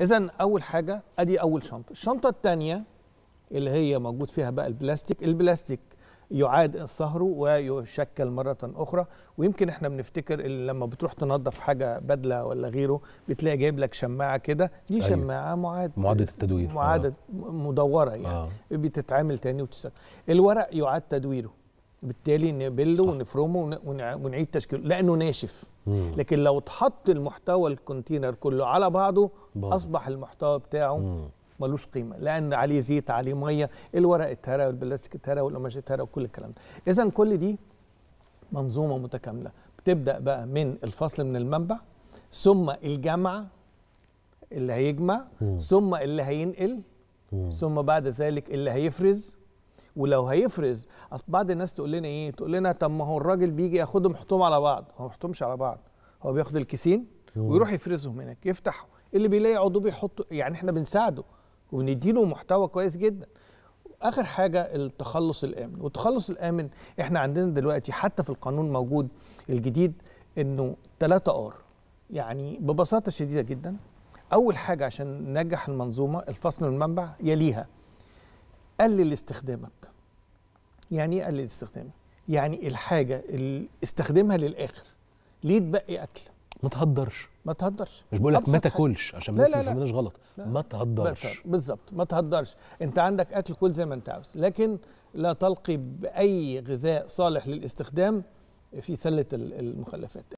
اذا اول حاجه ادي اول شنطه الشنطه الثانيه اللي هي موجود فيها بقى البلاستيك البلاستيك يعاد صهره ويشكل مرة أخرى ويمكن احنا بنفتكر لما بتروح تنظف حاجة بدلة ولا غيره بتلاقي جايب لك شماعة كده دي أيوه. شماعة معاد معادة التدوير معادة آه. مدورة يعني آه. بتتعامل تاني وتستخدم الورق يعاد تدويره بالتالي نقبله ونفرمه ونعيد تشكيله لانه ناشف مم. لكن لو اتحط المحتوى الكونتينر كله على بعضه بره. اصبح المحتوى بتاعه مم. ملوش قيمه لان عليه زيت عليه ميه الورق اتهرى والبلاستيك اتهرى والقماش اتهرى وكل الكلام ده اذا كل دي منظومه متكامله بتبدا بقى من الفصل من المنبع ثم الجمع اللي هيجمع مم. ثم اللي هينقل مم. ثم بعد ذلك اللي هيفرز ولو هيفرز اصل بعض الناس تقول لنا ايه تقول لنا طب ما هو الراجل بيجي ياخدهم يحطهم على بعض هو ما يحطهمش على بعض هو بياخد الكيسين أيوه. ويروح يفرزهم هناك يفتحوا اللي بيلاقي عضو بيحطه يعني احنا بنساعده وبنديله محتوى كويس جدا اخر حاجه التخلص الامن والتخلص الامن احنا عندنا دلوقتي حتى في القانون موجود الجديد انه 3 ار يعني ببساطه شديده جدا اول حاجه عشان ننجح المنظومه الفصل والمنبع يليها قلل استخدامك يعني ايه قلل استخدامك يعني الحاجه اللي استخدمها للاخر ليه تبقي اكل ما تهدرش ما تهدرش مش بقول لك ما تاكلش عشان الناس ما تفهمناش غلط لا. ما تهدرش بالظبط ما تهدرش انت عندك اكل كل زي ما انت عاوز لكن لا تلقي باي غذاء صالح للاستخدام في سله المخلفات